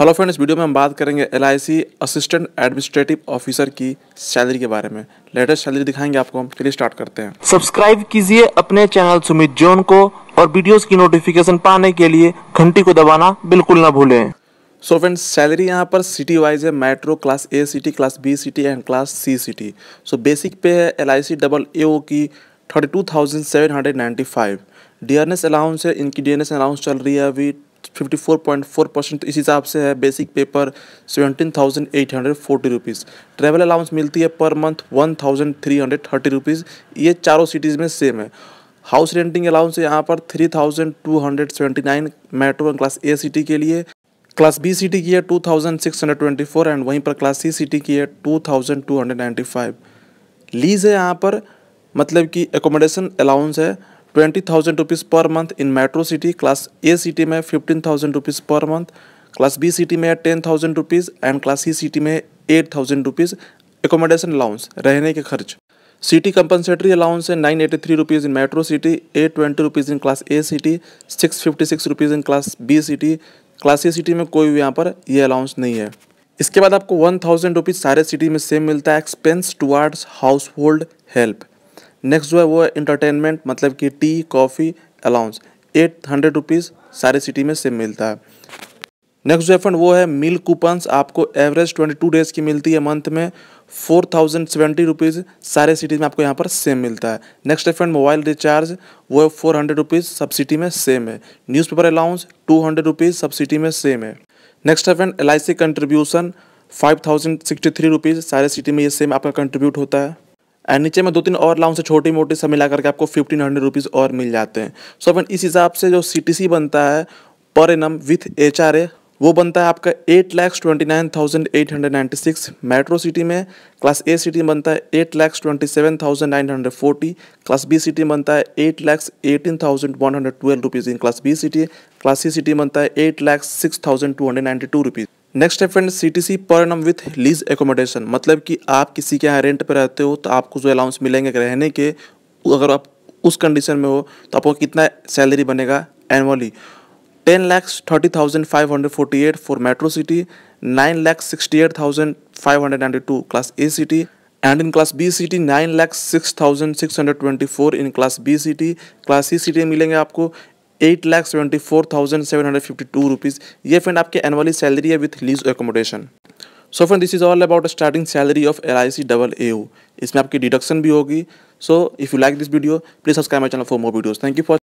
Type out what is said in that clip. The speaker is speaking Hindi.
हेलो फ्रेंड इस वीडियो में हम बात करेंगे एल असिस्टेंट एडमिनिस्ट्रेटिव ऑफिसर की सैलरी के बारे में लेटेस्ट सैलरी दिखाएंगे आपको हम चलिए स्टार्ट करते हैं सब्सक्राइब कीजिए अपने चैनल सुमित जोन को और वीडियोस की नोटिफिकेशन पाने के लिए घंटी को दबाना बिल्कुल ना भूलें सो फ्रेंड सैलरी यहाँ पर सिटी वाइज है metro class A city class B city and class C city so basic pay है एल डबल ए ओ की thirty two thousand seven hundred ninety five D allowance है इनकी डी अलाउंस चल रही है अभी fifty four point four percent इस हिसाब से है basic paper 17,840 seventeen thousand eight hundred rupees travel allowance मिलती है per month one thousand three hundred thirty rupees ये चारों सिटीज़ में सेम है हाउस रेंटिंग अलाउंस यहाँ पर three thousand two hundred seventy nine metro and class A city के लिए क्लास बी सिटी की है two thousand six hundred twenty four and वहीं पर क्लास सी सिटी की है two thousand two hundred five lease है यहाँ पर मतलब कि एकोमोडेशन अलाउंस है twenty thousand rupees per month in metro city class A city में fifteen thousand rupees per month class B city में ten thousand rupees and class C city में eight thousand rupees accommodation allowance रहने के खर्च सिटी कंपनसेटरी अलाउंस है nine eighty three rupees in metro city eight twenty rupees in class A city six fifty six rupees in class B city class A city में कोई भी यहाँ पर ये अलाउंस नहीं है इसके बाद आपको वन थाउजेंड रुपीज़ सारे सिटी में सेम मिलता है expense towards household help next जो है वो है इंटरटेनमेंट मतलब कि tea coffee allowance eight hundred rupees सारे सिटी में सेम मिलता है नेक्स्ट जो है फंड वो है मिल कूपन्स आपको एवरेज ट्वेंटी टू डेज़ की मिलती है मंथ में फोर थाउजेंड सेवेंटी रुपीज़ सारे सिटीज़ में आपको यहाँ पर सेम मिलता है नेक्स्ट है फंड मोबाइल रिचार्ज वो है फोर हंड्रेड रुपीज़ सब सिटी में सेम है newspaper allowance two hundred rupees सब सिटी में सेम है नेक्स्ट है fund L I C contribution five thousand sixty three rupees सारे सिटी में ये सेम आपका कंट्रीब्यूट होता है एंड नीचे में दो तीन और लाउन से छोटी मोटी सब मिला करके आपको फिफ्टीन हंड्रेड रुपीज़ और मिल जाते हैं सो अपन इस हिसाब से जो सी बनता है per annum with H R A वो बनता है आपका eight lakhs twenty nine thousand eight hundred ninety six metro city में क्लास ए सिटी में बनता है eight lakhs twenty seven thousand nine hundred forty class B city में बनता है eight lakhs eighteen thousand one hundred twelve rupees in class B city class C city में बनता है eight lakhs six thousand two hundred ninety to rupees next है friend C per annum with lease accommodation मतलब कि आप किसी के यहाँ रेंट पर रहते हो तो आपको जो अलाउंस मिलेंगे रहने के अगर आप उस कंडीशन में हो तो आपको कितना सैलरी बनेगा annually ten lakhs thirty thousand five hundred forty eight for metro city nine lakhs sixty eight thousand five hundred ninety two class A city and in class B city nine lakhs six thousand six hundred twenty four in class B city class C city मिलेंगे आपको eight lakh seventy four thousand seven hundred fifty two rupees ये फ्रेंड आपकी एनुअली सैलरी है with lease accommodation so friend this is all about starting salary of L I C double A इसमें आपकी डिडक्शन भी होगी so if you like this video please subscribe my channel for more videos thank you for